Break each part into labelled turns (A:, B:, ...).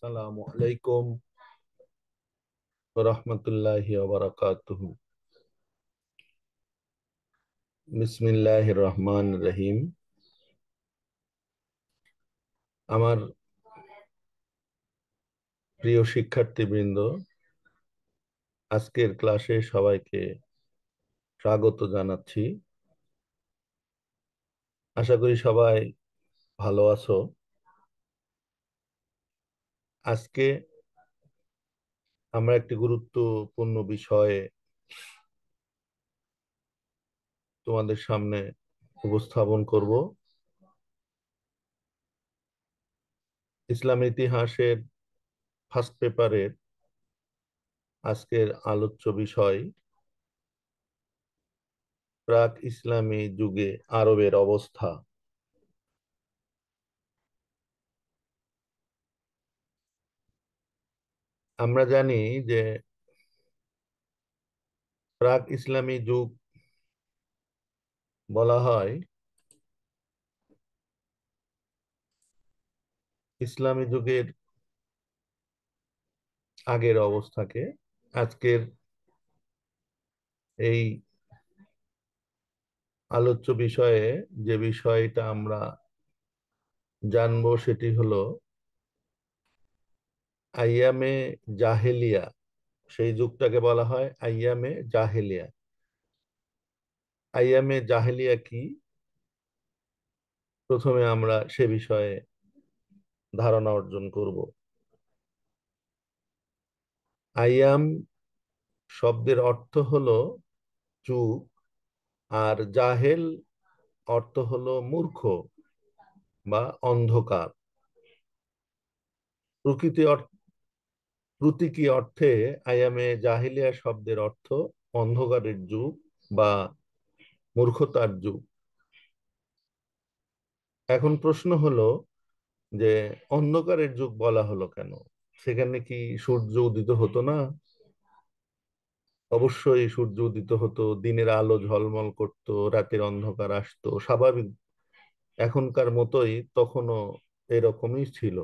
A: আসসালামু আলাইকুম রহমতুল্লাহি বারাকাতুহু বিসমিল্লাহির রহমান রহিম আমার প্রিয় শিক্ষার্থীবৃন্দ আজকের ক্লাসে সবাইকে স্বাগত জানাচ্ছি আশা করি সবাই ভালো আছো আজকে আমরা একটি গুরুত্বপূর্ণ বিষয়ে তোমাদের সামনে উপস্থাপন করব ইসলাম ইতিহাসের ফার্স্ট পেপারের আজকের আলোচ্য বিষয় প্রাক ইসলামী যুগে আরবের অবস্থা আমরা জানি যে প্রাক ইসলামী যুগ বলা হয় ইসলামী যুগের আগের অবস্থাকে আজকের এই আলোচ্য বিষয়ে যে বিষয়টা আমরা জানবো সেটি হলো আইয়ামে জাহেলিয়া সেই যুগটাকে বলা হয় আইয়ামে জাহেলিয়া আইয়ামে জাহেলিয়া কি প্রথমে আমরা সে বিষয়ে ধারণা অর্জন করব আইয়াম শব্দের অর্থ হলো যুগ আর জাহেল অর্থ হলো মূর্খ বা অন্ধকার প্রকৃতি অর্থ প্রতীকী অর্থে আয়ামে জাহিলিয়া শব্দের অর্থ অন্ধকারের যুগ বা মূর্খতার যুগ এখন প্রশ্ন হলো যে অন্ধকারের যুগ বলা হলো কেন সেখানে কি সূর্য উদিত হতো না অবশ্যই সূর্য উদিত হতো দিনের আলো ঝলমল করত রাতের অন্ধকার আসতো স্বাভাবিক এখনকার মতোই তখনও এরকমই ছিল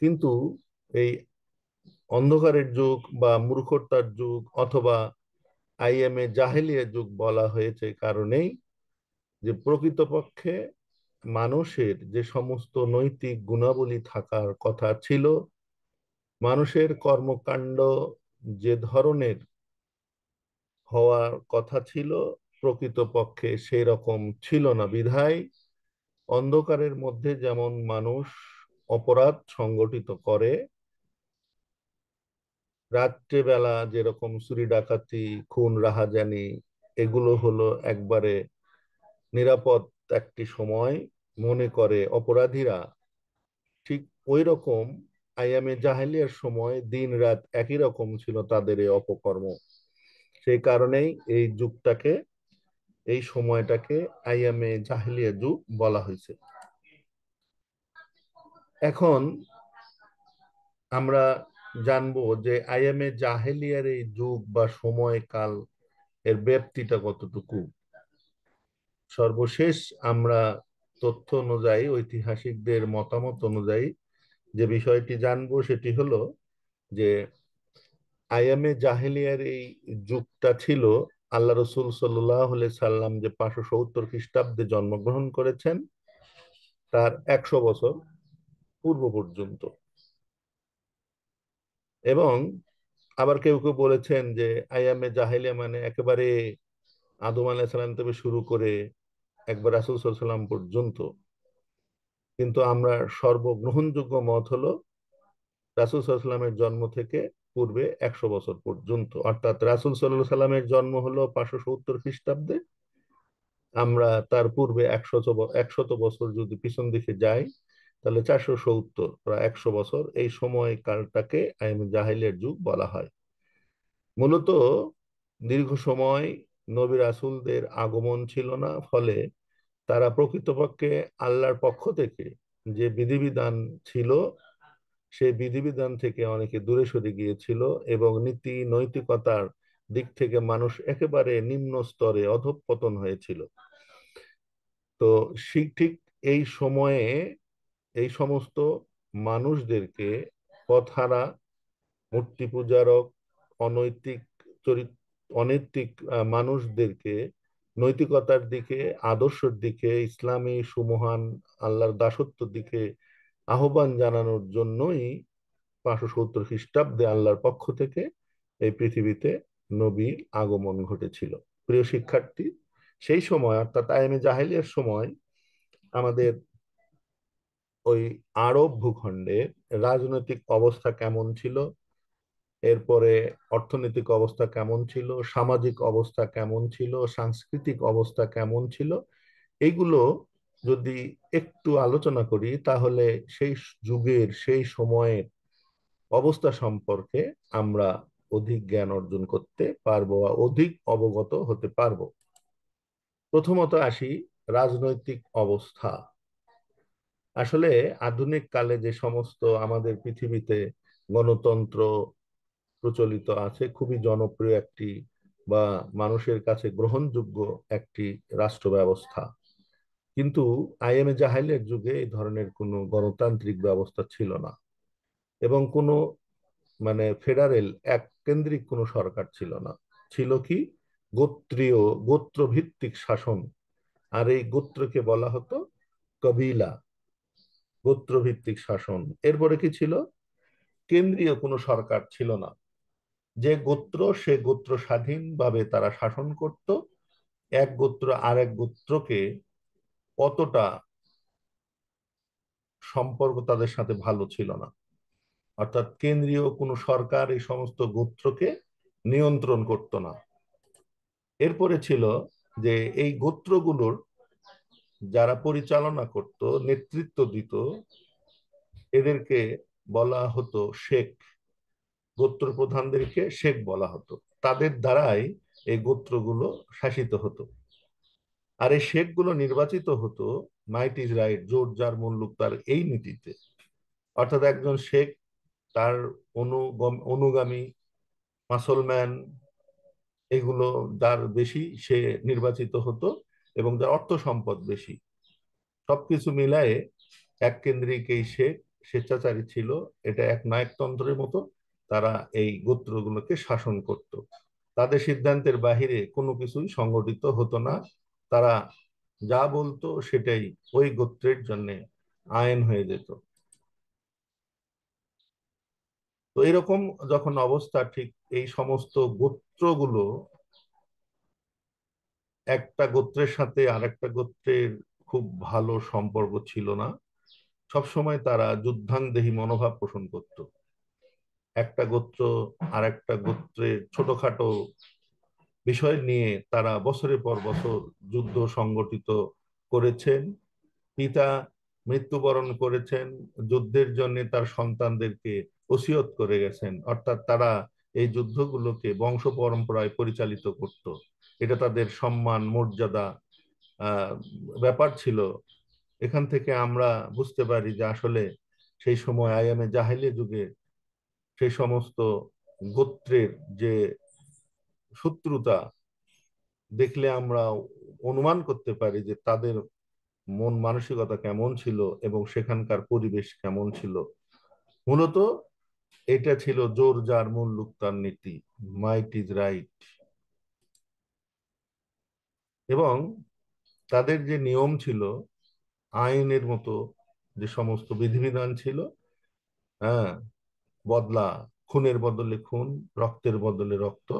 A: কিন্তু এই অন্ধকারের যুগ বা মূর্খতার যুগ অথবা আইএমএ জাহেলিয়া যুগ বলা হয়েছে কারণেই যে প্রকৃতপক্ষে মানুষের যে সমস্ত নৈতিক গুণাবলী থাকার কথা ছিল মানুষের কর্মকাণ্ড যে ধরনের হওয়ার কথা ছিল প্রকৃতপক্ষে সেই রকম ছিল না বিধায় অন্ধকারের মধ্যে যেমন মানুষ অপরাধ সংগঠিত করে রাত্রেবেলা যেরকম চুরি ডাকাতি খুন রাহাজানি এগুলো হলো একবারে নিরাপদ একটি সময় মনে করে অপরাধীরা ঠিক ওই রকম আইয়ামে জাহেলিয়ার সময় দিন রাত একই রকম ছিল তাদের এই অপকর্ম সেই কারণেই এই যুগটাকে এই সময়টাকে আইয়ামে জাহেলিয়া যুগ বলা হয়েছে এখন আমরা জানবো যে এ জাহেলিয়ার এই যুগ বা সময়কাল এর ব্যাপ্তিটা কতটুকু সর্বশেষ আমরা তথ্য অনুযায়ী ঐতিহাসিকদের মতামত অনুযায়ী যে বিষয়টি জানবো সেটি হলো যে এ জাহেলিয়ার এই যুগটা ছিল আল্লাহ রসুল সাল্লাহ সাল্লাম যে পাঁচশো সত্তর খ্রিস্টাব্দে জন্মগ্রহণ করেছেন তার একশো বছর পূর্ব পর্যন্ত এবং আবার কেউ কেউ বলেছেন যে আইয়ামে জাহেলিয়া মানে একেবারে আদম আলাহিসাল্লাম থেকে শুরু করে একবার রাসুল সাল্লাম পর্যন্ত কিন্তু আমরা সর্বগ্রহণযোগ্য মত হলো রাসুল সাল্লামের জন্ম থেকে পূর্বে একশো বছর পর্যন্ত অর্থাৎ রাসুল সাল্লাহ সাল্লামের জন্ম হলো পাঁচশো সত্তর খ্রিস্টাব্দে আমরা তার পূর্বে একশত একশত বছর যদি পিছন দিকে যাই তাহলে চারশো সত্তর প্রায় একশো বছর এই সময়কালটাকে আইএম জাহিলের যুগ বলা হয় মূলত দীর্ঘ সময় নবী আসুলদের আগমন ছিল না ফলে তারা প্রকৃতপক্ষে আল্লাহর পক্ষ থেকে যে বিধিবিধান ছিল সেই বিধিবিধান থেকে অনেকে দূরে সরে গিয়েছিল এবং নীতি নৈতিকতার দিক থেকে মানুষ একেবারে নিম্ন স্তরে অধঃপতন হয়েছিল তো ঠিক এই সময়ে এই সমস্ত মানুষদেরকে কথারা মূর্তি পূজারক অনৈতিক চরিত্র অনৈতিক মানুষদেরকে নৈতিকতার দিকে আদর্শের দিকে ইসলামী সুমহান আল্লাহর দাসত্বর দিকে আহ্বান জানানোর জন্যই পাঁচশো সত্তর খ্রিস্টাব্দে আল্লাহর পক্ষ থেকে এই পৃথিবীতে নবীর আগমন ঘটেছিল প্রিয় শিক্ষার্থী সেই সময় অর্থাৎ আইএমএ জাহেলিয়ার সময় আমাদের ওই আরব ভূখণ্ডে রাজনৈতিক অবস্থা কেমন ছিল এরপরে অর্থনৈতিক অবস্থা কেমন ছিল সামাজিক অবস্থা কেমন ছিল সাংস্কৃতিক অবস্থা কেমন ছিল এগুলো যদি একটু আলোচনা করি তাহলে সেই যুগের সেই সময়ের অবস্থা সম্পর্কে আমরা অধিক জ্ঞান অর্জন করতে পারবো বা অধিক অবগত হতে পারবো প্রথমত আসি রাজনৈতিক অবস্থা আসলে আধুনিক কালে যে সমস্ত আমাদের পৃথিবীতে গণতন্ত্র প্রচলিত আছে খুবই জনপ্রিয় একটি বা মানুষের কাছে গ্রহণযোগ্য একটি রাষ্ট্র ব্যবস্থা কিন্তু আইএমএ জাহাইলের যুগে এই ধরনের কোনো গণতান্ত্রিক ব্যবস্থা ছিল না এবং কোনো মানে ফেডারেল এক কেন্দ্রিক কোনো সরকার ছিল না ছিল কি গোত্রীয় গোত্রভিত্তিক শাসন আর এই গোত্রকে বলা হতো কবিলা গোত্রভিত্তিক শাসন এরপরে কি ছিল কেন্দ্রীয় কোনো সরকার ছিল না যে গোত্র সে গোত্র স্বাধীনভাবে তারা শাসন করত এক গোত্র আর এক গোত্রকে কতটা সম্পর্ক তাদের সাথে ভালো ছিল না অর্থাৎ কেন্দ্রীয় কোনো সরকার এই সমস্ত গোত্রকে নিয়ন্ত্রণ করত না এরপরে ছিল যে এই গোত্রগুলোর যারা পরিচালনা করত নেতৃত্ব দিত এদেরকে বলা হতো শেখ গোত্র প্রধানদেরকে শেখ বলা হতো তাদের দ্বারাই এই গোত্রগুলো শাসিত হতো আর এই শেখগুলো নির্বাচিত হতো মাইট ইজ রাইট জোর যার মল্লুক তার এই নীতিতে অর্থাৎ একজন শেখ তার অনুগম অনুগামী মাসলম্যান এগুলো যার বেশি সে নির্বাচিত হতো এবং যার অর্থ সম্পদ বেশি সবকিছু মিলায়ে এক কেন্দ্রিক এই শেখ স্বেচ্ছাচারী ছিল এটা এক নায়কতন্ত্রের মতো তারা এই গোত্রগুলোকে শাসন করত তাদের সিদ্ধান্তের বাহিরে কোনো কিছুই সংগঠিত হতো না তারা যা বলতো সেটাই ওই গোত্রের জন্য আইন হয়ে যেত তো এরকম যখন অবস্থা ঠিক এই সমস্ত গোত্রগুলো একটা গোত্রের সাথে আর একটা গোত্রের খুব ভালো সম্পর্ক ছিল না সবসময় তারা যুদ্ধাংদেহী মনোভাব পোষণ করত একটা গোত্র আর একটা গোত্রের ছোটখাটো বিষয় নিয়ে তারা বছরের পর বছর যুদ্ধ সংগঠিত করেছেন পিতা মৃত্যুবরণ করেছেন যুদ্ধের জন্য তার সন্তানদেরকে ওসিয়ত করে গেছেন অর্থাৎ তারা এই যুদ্ধগুলোকে বংশ পরম্পরায় পরিচালিত করত এটা তাদের সম্মান মর্যাদা ব্যাপার ছিল এখান থেকে আমরা বুঝতে পারি যে আসলে সেই সময় আয়ামে জাহেলে যুগে সেই সমস্ত গোত্রের যে শত্রুতা দেখলে আমরা অনুমান করতে পারি যে তাদের মন মানসিকতা কেমন ছিল এবং সেখানকার পরিবেশ কেমন ছিল মূলত এটা ছিল জোর যার মূল লুক্তার নীতি মাইট ইজ রাইট এবং তাদের যে নিয়ম ছিল আইনের মতো যে সমস্ত বিধিবিধান ছিল হ্যাঁ বদলা খুনের বদলে খুন রক্তের বদলে রক্ত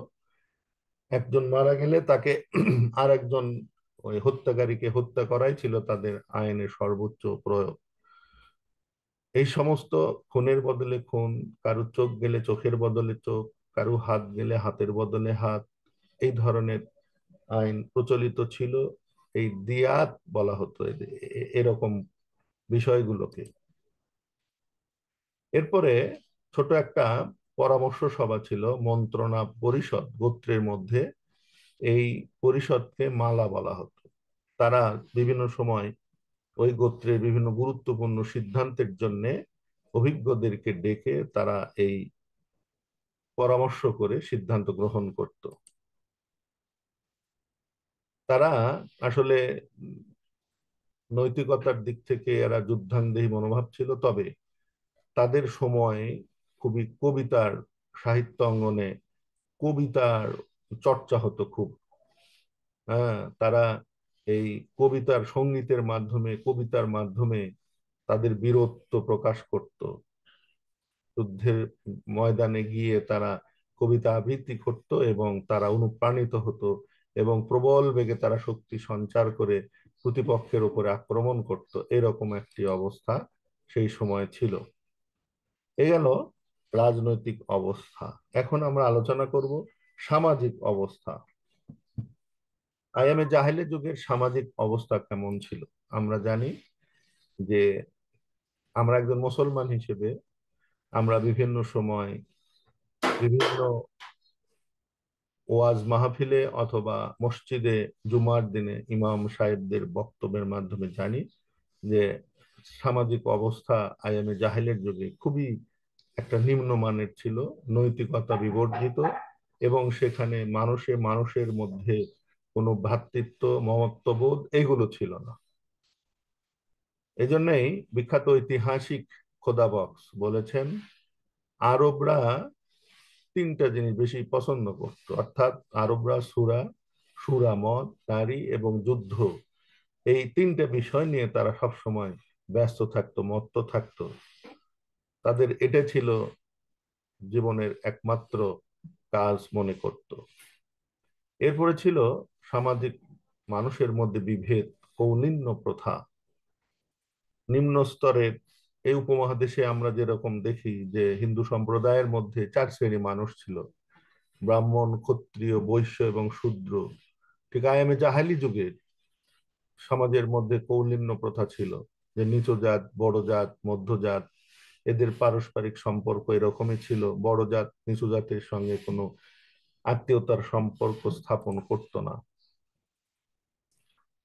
A: একজন মারা গেলে তাকে আর একজন ওই হত্যাকারীকে হত্যা করাই ছিল তাদের আইনের সর্বোচ্চ প্রয়োগ এই সমস্ত খুনের বদলে খুন কারো চোখ গেলে চোখের বদলে চোখ কারো হাত গেলে হাতের বদলে হাত এই ধরনের আইন প্রচলিত ছিল এই দিয়াত বলা হতো এরকম বিষয়গুলোকে এরপরে ছোট একটা পরামর্শ সভা ছিল মন্ত্রণা পরিষদ গোত্রের মধ্যে এই পরিষদকে মালা বলা হতো তারা বিভিন্ন সময় ওই গোত্রের বিভিন্ন গুরুত্বপূর্ণ সিদ্ধান্তের জন্য অভিজ্ঞদেরকে ডেকে তারা এই পরামর্শ করে সিদ্ধান্ত গ্রহণ করত তারা আসলে নৈতিকতার দিক থেকে এরা যুদ্ধান্দেহী মনোভাব ছিল তবে তাদের সময় খুবই কবিতার সাহিত্য অঙ্গনে কবিতার চর্চা হতো খুব হ্যাঁ তারা এই কবিতার সঙ্গীতের মাধ্যমে কবিতার মাধ্যমে তাদের বীরত্ব প্রকাশ করত যুদ্ধের ময়দানে গিয়ে তারা কবিতা আবৃত্তি করত এবং তারা অনুপ্রাণিত হতো এবং প্রবল বেগে তারা শক্তি সঞ্চার করে প্রতিপক্ষের উপরে আক্রমণ করত এরকম একটি অবস্থা সেই সময় ছিল এ গেল রাজনৈতিক অবস্থা এখন আমরা আলোচনা করব সামাজিক অবস্থা আয়ামে জাহেলে যুগের সামাজিক অবস্থা কেমন ছিল আমরা জানি যে আমরা একজন মুসলমান হিসেবে আমরা বিভিন্ন সময় বিভিন্ন ওয়াজ মাহফিলে অথবা মসজিদে জুমার দিনে ইমাম সাহেবদের বক্তব্যের মাধ্যমে জানি যে সামাজিক অবস্থা আয়ামে জাহেলের যুগে খুবই একটা নিম্নমানের ছিল নৈতিকতা বিবর্জিত এবং সেখানে মানুষে মানুষের মধ্যে কোনো ভ্রাতৃত্ব মমত্ববোধ এগুলো ছিল না এজন্যই বিখ্যাত ঐতিহাসিক খোদাবক্স বলেছেন আরবরা তিনটা জিনিস বেশি পছন্দ করত অর্থাৎ আরবরা সুরা সুরা মদ নারী এবং যুদ্ধ এই তিনটা বিষয় নিয়ে তারা সব সময় ব্যস্ত থাকতো মত্ত থাকতো তাদের এটা ছিল জীবনের একমাত্র কাজ মনে করত এরপরে ছিল সামাজিক মানুষের মধ্যে বিভেদ কৌলিন্য প্রথা নিম্ন স্তরের এই উপমহাদেশে আমরা যেরকম দেখি যে হিন্দু সম্প্রদায়ের মধ্যে চার শ্রেণী মানুষ ছিল ব্রাহ্মণ ক্ষত্রিয় বৈশ্য এবং শূদ্র ঠিক আয়ামে জাহালি যুগের সমাজের মধ্যে কৌলিন্য প্রথা ছিল যে নিচ জাত বড় জাত মধ্য জাত এদের পারস্পরিক সম্পর্ক এরকমই ছিল বড় জাত নিচু জাতের সঙ্গে কোনো আত্মীয়তার সম্পর্ক স্থাপন করত না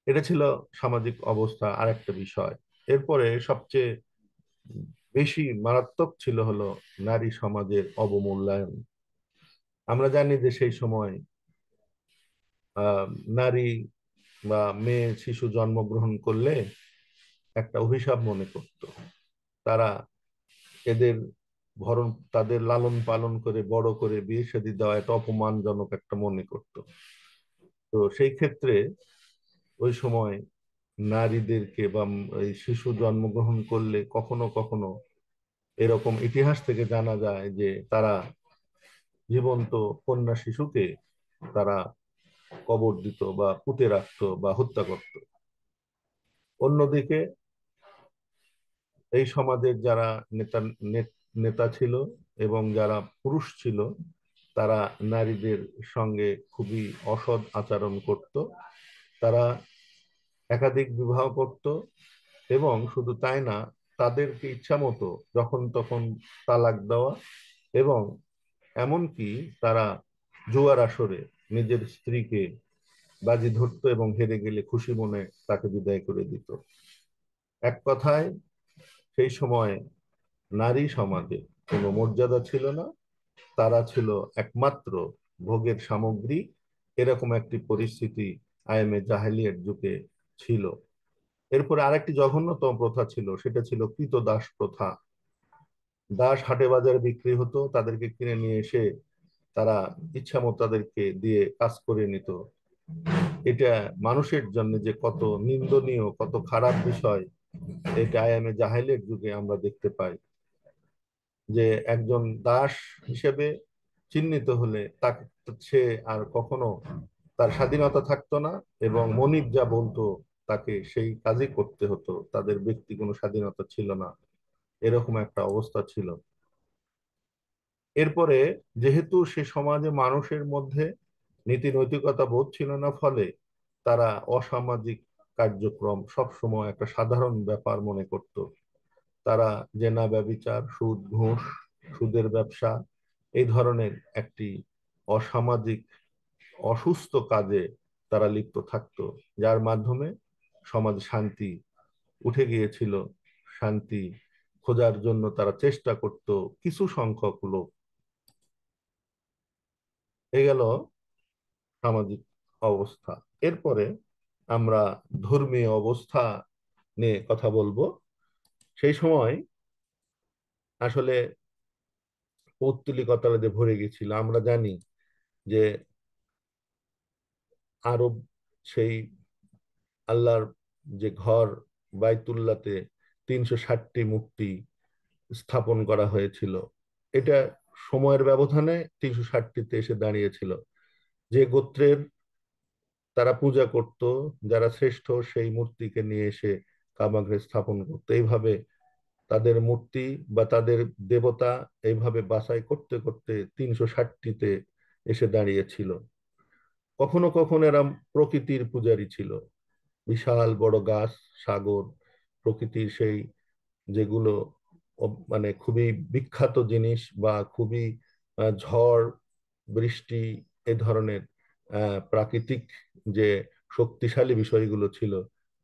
A: এটা ছিল সামাজিক অবস্থা আর একটা বিষয় এরপরে সবচেয়ে বেশি মারাত্মক ছিল হলো নারী সমাজের অবমূল্যায়ন আমরা জানি যে সেই সময় নারী বা মেয়ে শিশু জন্মগ্রহণ করলে একটা অভিশাপ মনে করত তারা এদের ভরণ তাদের লালন পালন করে বড় করে বিয়ে সাদি দেওয়া একটা অপমানজনক একটা মনে করত তো সেই ক্ষেত্রে ওই সময় নারীদেরকে বা এই শিশু জন্মগ্রহণ করলে কখনো কখনো এরকম ইতিহাস থেকে জানা যায় যে তারা জীবন্ত কন্যা শিশুকে তারা কবর দিত বা পুঁতে রাখত বা হত্যা করত অন্যদিকে এই সমাজের যারা নেতা নেতা ছিল এবং যারা পুরুষ ছিল তারা নারীদের সঙ্গে খুবই অসৎ আচরণ করত তারা একাধিক বিবাহ করত এবং শুধু তাই না তাদেরকে ইচ্ছা মতো যখন তখন তালাক দেওয়া এবং এমনকি তারা জুয়ার আসরে নিজের স্ত্রীকে বাজি ধরত এবং হেরে গেলে খুশি মনে তাকে বিদায় করে দিত এক কথায় সেই সময় নারী সমাজে কোনো মর্যাদা ছিল না তারা ছিল একমাত্র ভোগের সামগ্রী এরকম একটি পরিস্থিতি আইএমএ জাহেলিয়ার যুগে ছিল এরপরে আরেকটি জঘন্যতম প্রথা ছিল সেটা ছিল দাস প্রথা দাস হাটে বাজারে বিক্রি হতো তাদেরকে কিনে নিয়ে এসে তারা ইচ্ছা মতো তাদেরকে দিয়ে কাজ করে নিত এটা মানুষের জন্য যে কত নিন্দনীয় কত খারাপ বিষয় এটা আয়ামে জাহাইলের যুগে আমরা দেখতে পাই যে একজন দাস হিসেবে চিহ্নিত হলে তাকে সে আর কখনো তার স্বাধীনতা থাকতো না এবং মনিব যা বলতো তাকে সেই কাজই করতে হতো তাদের ব্যক্তি কোনো স্বাধীনতা ছিল না এরকম একটা অবস্থা ছিল এরপরে যেহেতু সে সমাজে মানুষের মধ্যে নীতি নৈতিকতা বোধ ছিল না ফলে তারা অসামাজিক কার্যক্রম সবসময় একটা সাধারণ ব্যাপার মনে করত তারা জেনা ব্যবিচার সুদ ঘুষ সুদের ব্যবসা এই ধরনের একটি অসামাজিক অসুস্থ কাজে তারা লিপ্ত থাকত যার মাধ্যমে সমাজ শান্তি উঠে গিয়েছিল শান্তি খোঁজার জন্য তারা চেষ্টা করত কিছু সংখ্যক লোক এ গেল সামাজিক অবস্থা এরপরে আমরা ধর্মীয় অবস্থা নিয়ে কথা বলবো সেই সময় আসলে পৌত্তলিকতারা যে ভরে গেছিল আমরা জানি যে আরব সেই আল্লাহর যে ঘর বাইতুল্লাতে তিনশো ষাটটি মূর্তি স্থাপন করা হয়েছিল এটা সময়ের ব্যবধানে তিনশো ষাটটিতে এসে দাঁড়িয়েছিল যে গোত্রের তারা পূজা করত যারা শ্রেষ্ঠ সেই মূর্তিকে নিয়ে এসে কামাগ্রে স্থাপন করতো এইভাবে তাদের মূর্তি বা তাদের দেবতা এইভাবে বাছাই করতে করতে তিনশো ষাটটিতে এসে দাঁড়িয়েছিল কখনো কখনো এরা প্রকৃতির পূজারী ছিল বিশাল বড় গাছ সাগর প্রকৃতির সেই যেগুলো মানে খুবই বিখ্যাত জিনিস বা খুবই ঝড় বৃষ্টি এ ধরনের প্রাকৃতিক যে শক্তিশালী বিষয়গুলো ছিল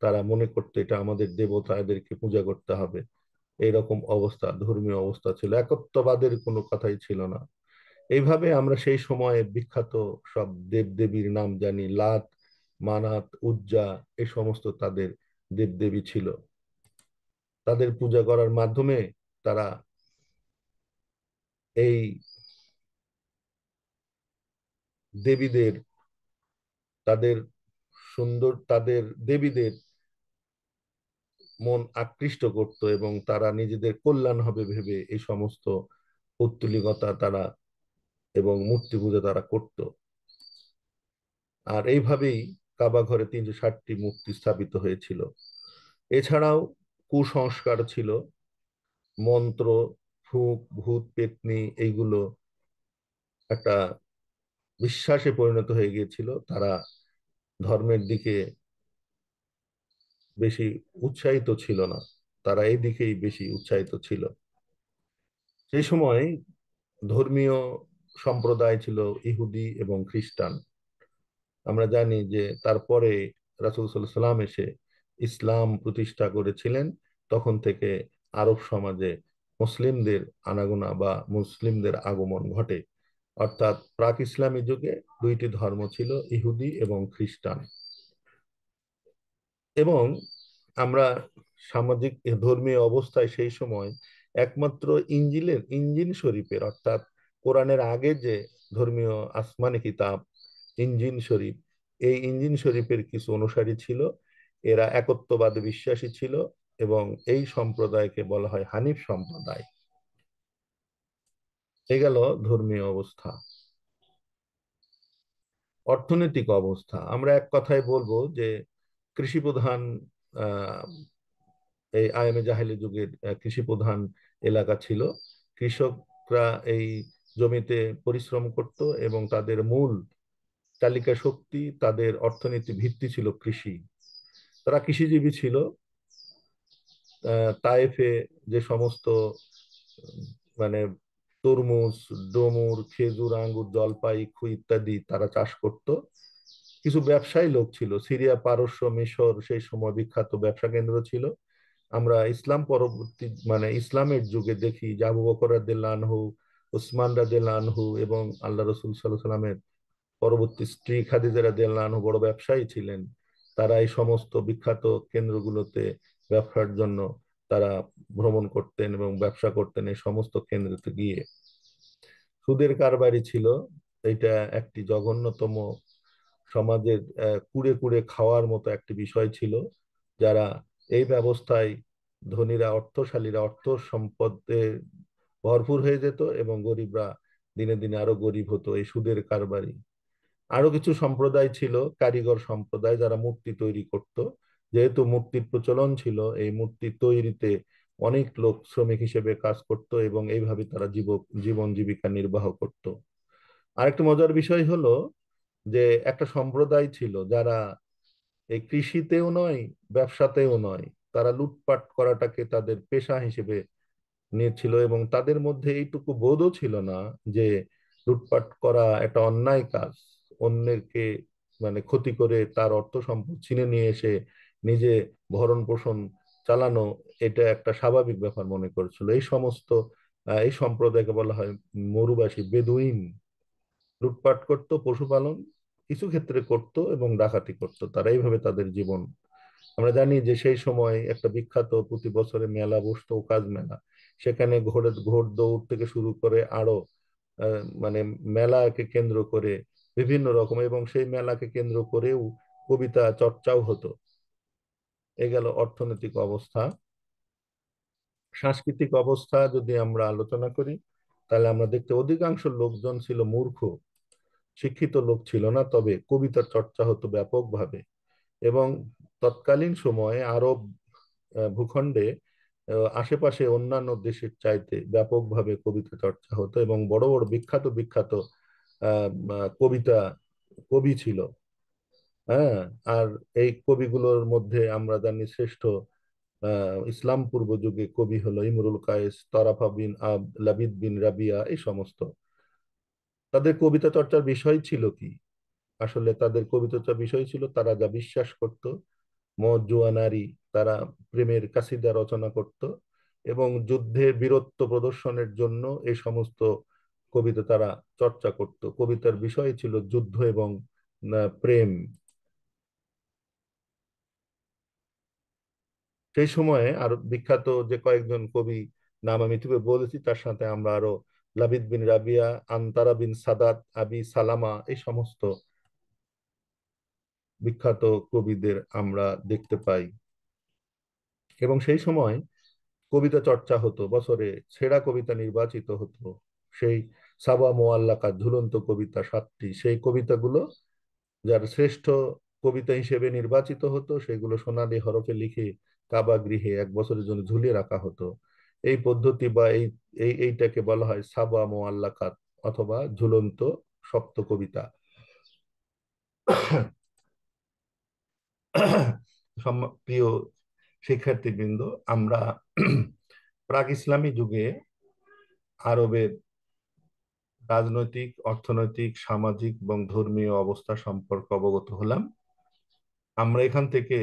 A: তারা মনে করতো এটা আমাদের দেবতা এদেরকে পূজা করতে হবে এরকম অবস্থা ধর্মীয় অবস্থা ছিল একত্ববাদের কোনো কথাই ছিল না এইভাবে আমরা সেই সময়ের বিখ্যাত সব দেবদেবীর নাম জানি লাত মানাত উজ্জা এ সমস্ত তাদের দেবদেবী ছিল তাদের পূজা করার মাধ্যমে তারা এই দেবীদের তাদের সুন্দর তাদের দেবীদের মন আকৃষ্ট করত এবং তারা নিজেদের কল্যাণ হবে ভেবে এই সমস্ত পৌত্তলিকতা তারা এবং মূর্তি পূজা তারা করত আর এইভাবেই কাবা ঘরে তিনশো ষাটটি মূর্তি স্থাপিত হয়েছিল এছাড়াও কুসংস্কার ছিল মন্ত্র ফুক ভূত পেতনি এইগুলো একটা বিশ্বাসে পরিণত হয়ে গিয়েছিল তারা ধর্মের দিকে বেশি উৎসাহিত ছিল না তারা এই দিকেই বেশি উৎসাহিত ছিল সেই সময় ধর্মীয় সম্প্রদায় ছিল ইহুদি এবং খ্রিস্টান আমরা জানি যে তারপরে রাসুল সাল্লাম এসে ইসলাম প্রতিষ্ঠা করেছিলেন তখন থেকে আরব সমাজে মুসলিমদের আনাগোনা বা মুসলিমদের আগমন ঘটে অর্থাৎ প্রাক ইসলামী যুগে দুইটি ধর্ম ছিল ইহুদি এবং খ্রিস্টান এবং আমরা সামাজিক ধর্মীয় অবস্থায় সেই সময় একমাত্র ইঞ্জিলের ইঞ্জিন শরীফের অর্থাৎ কোরআনের আগে যে ধর্মীয় আসমানি কিতাব ইঞ্জিন শরীফ এই ইঞ্জিন শরীফের কিছু অনুসারী ছিল এরা একত্ববাদ বিশ্বাসী ছিল এবং এই সম্প্রদায়কে বলা হয় হানিফ সম্প্রদায় এ গেল ধর্মীয় অবস্থা অর্থনৈতিক অবস্থা আমরা এক কথায় বলবো যে কৃষি প্রধান এই আয়মে জাহেলি যুগের কৃষি প্রধান এলাকা ছিল কৃষকরা এই জমিতে পরিশ্রম করত এবং তাদের মূল চালিকা শক্তি তাদের অর্থনীতি ভিত্তি ছিল কৃষি তারা কৃষিজীবী ছিল তায়েফে যে সমস্ত মানে তরমুজ ডোমুর খেজুর আঙ্গুর জলপাই খু ইত্যাদি তারা চাষ করত কিছু ব্যবসায়ী লোক ছিল সিরিয়া পারস্য মিশর সেই সময় বিখ্যাত ব্যবসা কেন্দ্র ছিল আমরা ইসলাম পরবর্তী মানে ইসলামের যুগে দেখি জাবু বকর বকর হোক উসমান রাজেল আনহু এবং আল্লাহ রসুল সাল্লামের পরবর্তী স্ত্রী খাদিজা রাজেল আনহু বড় ব্যবসায়ী ছিলেন তারা এই সমস্ত বিখ্যাত কেন্দ্রগুলোতে ব্যবসার জন্য তারা ভ্রমণ করতেন এবং ব্যবসা করতেন এই সমস্ত কেন্দ্রতে গিয়ে সুদের কারবারই ছিল এটা একটি জঘন্যতম সমাজের কুড়ে কুড়ে খাওয়ার মতো একটি বিষয় ছিল যারা এই ব্যবস্থায় ধনীরা অর্থশালীরা অর্থ সম্পদের ভরপুর হয়ে যেত এবং গরিবরা দিনে দিনে আরো গরিব হতো এই সুদের কারবারি আরো কিছু সম্প্রদায় ছিল কারিগর সম্প্রদায় যারা মূর্তি তৈরি করত যেহেতু মূর্তির প্রচলন ছিল এই মূর্তি তৈরিতে অনেক লোক শ্রমিক হিসেবে কাজ করত এবং এইভাবে তারা জীব জীবন জীবিকা নির্বাহ করত আরেকটি মজার বিষয় হলো যে একটা সম্প্রদায় ছিল যারা এই কৃষিতেও নয় ব্যবসাতেও নয় তারা লুটপাট করাটাকে তাদের পেশা হিসেবে নিয়েছিল এবং তাদের মধ্যে এইটুকু বোধও ছিল না যে লুটপাট করা একটা অন্যায় কাজ অন্যেরকে মানে ক্ষতি করে তার অর্থ সম্পদ ছিনে নিয়ে এসে নিজে ভরণ পোষণ চালানো এটা একটা স্বাভাবিক ব্যাপার মনে করছিল এই সমস্ত এই সম্প্রদায়কে বলা হয় মরুবাসী বেদুইন লুটপাট করতো পশুপালন কিছু ক্ষেত্রে করত এবং ডাকাতি করত তারা এইভাবে তাদের জীবন আমরা জানি যে সেই সময় একটা বিখ্যাত প্রতি বছরে মেলা বসতো কাজ মেলা সেখানে ঘোড়ের ঘোড় দৌড় থেকে শুরু করে আরো মানে মেলাকে কেন্দ্র করে বিভিন্ন রকম এবং সেই মেলাকে কেন্দ্র করেও কবিতা চর্চাও হতো এ গেল অর্থনৈতিক অবস্থা সাংস্কৃতিক অবস্থা যদি আমরা আলোচনা করি তাহলে আমরা দেখতে অধিকাংশ লোকজন ছিল মূর্খ শিক্ষিত লোক ছিল না তবে কবিতার চর্চা হতো ব্যাপকভাবে এবং তৎকালীন সময়ে আরব ভূখণ্ডে আশেপাশে অন্যান্য দেশের চাইতে ব্যাপকভাবে কবিতা চর্চা হতো এবং বড় বড় বিখ্যাত বিখ্যাত কবিতা কবি ছিল হ্যাঁ আর এই কবিগুলোর মধ্যে আমরা জানি শ্রেষ্ঠ ইসলাম পূর্ব যুগে কবি হলো ইমরুল কায়েস তরাফা বিন আব লাবিদ বিন রাবিয়া এই সমস্ত তাদের কবিতা চর্চার বিষয় ছিল কি আসলে তাদের কবিতা বিষয় ছিল তারা যা বিশ্বাস করত মজুয়া নারী তারা প্রেমের কাসিদা রচনা করত এবং যুদ্ধে বীরত্ব প্রদর্শনের জন্য এই সমস্ত কবিতা তারা চর্চা করত কবিতার বিষয় ছিল যুদ্ধ এবং প্রেম সেই সময়ে আরো বিখ্যাত যে কয়েকজন কবি নাম আমি ইতিপূর্বে বলেছি তার সাথে আমরা আরো লাবিদ বিন রাবিয়া আন্তারা বিন সাদাত আবি সালামা এই সমস্ত বিখ্যাত কবিদের আমরা দেখতে পাই এবং সেই সময় কবিতা চর্চা হতো বছরে সেরা কবিতা নির্বাচিত হতো সেই সাবা মোয়াল্লাকার ঝুলন্ত কবিতা সাতটি সেই কবিতাগুলো যার শ্রেষ্ঠ কবিতা হিসেবে নির্বাচিত হতো সেগুলো সোনালি হরফে লিখে কাবা গৃহে এক বছরের জন্য ঝুলিয়ে রাখা হতো এই পদ্ধতি বা এই এইটাকে বলা হয় সাবা মোয়াল্লাকাত অথবা ঝুলন্ত সপ্ত কবিতা প্রিয় শিক্ষার্থীবৃন্দ আমরা প্রাক ইসলামী যুগে আরবের রাজনৈতিক অর্থনৈতিক সামাজিক এবং ধর্মীয় অবস্থা সম্পর্কে অবগত হলাম আমরা এখান থেকে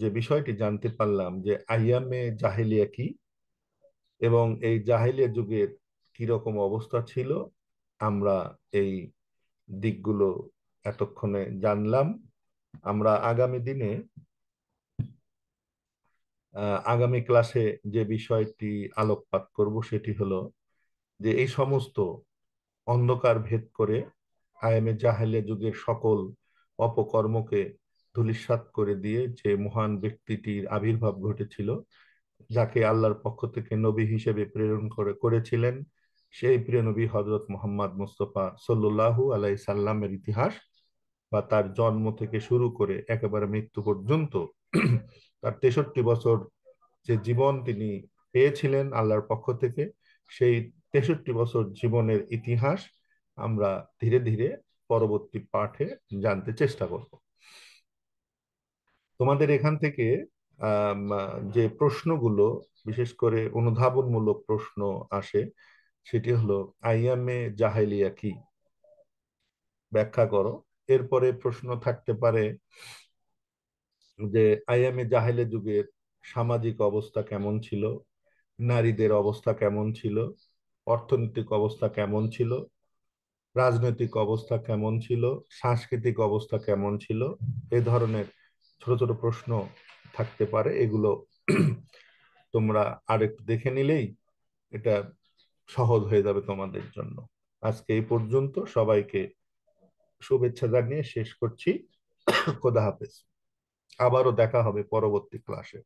A: যে বিষয়টি জানতে পারলাম যে আইয়ামে জাহেলিয়া কি এবং এই জাহেলিয়া যুগের কিরকম অবস্থা ছিল আমরা এই দিকগুলো এতক্ষণে জানলাম আমরা আগামী দিনে আগামী ক্লাসে যে বিষয়টি আলোকপাত করব সেটি হলো যে এই সমস্ত অন্ধকার ভেদ করে আয়ামে জাহেলে যুগের সকল অপকর্মকে ধুলিসাত করে দিয়ে যে মহান ব্যক্তিটির আবির্ভাব ঘটেছিল যাকে আল্লাহর পক্ষ থেকে নবী হিসেবে প্রেরণ করে করেছিলেন সেই প্রিয় নবী হজরত মোহাম্মদ মুস্তফা সাল্লু আলাই সাল্লামের ইতিহাস বা তার জন্ম থেকে শুরু করে একেবারে মৃত্যু পর্যন্ত তার তেষট্টি বছর যে জীবন তিনি পেয়েছিলেন আল্লাহর পক্ষ থেকে সেই তেষট্টি বছর জীবনের ইতিহাস আমরা ধীরে ধীরে পরবর্তী পাঠে জানতে চেষ্টা করব তোমাদের এখান থেকে যে প্রশ্নগুলো বিশেষ করে অনুধাবনমূলক প্রশ্ন আসে সেটি হলো আইয়ামে জাহেলিয়া কি ব্যাখ্যা করো এরপরে প্রশ্ন থাকতে পারে যে আইএমএ জাহেলে যুগের সামাজিক অবস্থা কেমন ছিল নারীদের অবস্থা কেমন ছিল অর্থনৈতিক অবস্থা কেমন ছিল রাজনৈতিক অবস্থা কেমন ছিল সাংস্কৃতিক অবস্থা কেমন ছিল এ ধরনের ছোট ছোট প্রশ্ন থাকতে পারে এগুলো তোমরা আরেকটু দেখে নিলেই এটা সহজ হয়ে যাবে তোমাদের জন্য আজকে এই পর্যন্ত সবাইকে শুভেচ্ছা জানিয়ে শেষ করছি খোদা হাফেজ আবারও দেখা হবে পরবর্তী ক্লাসে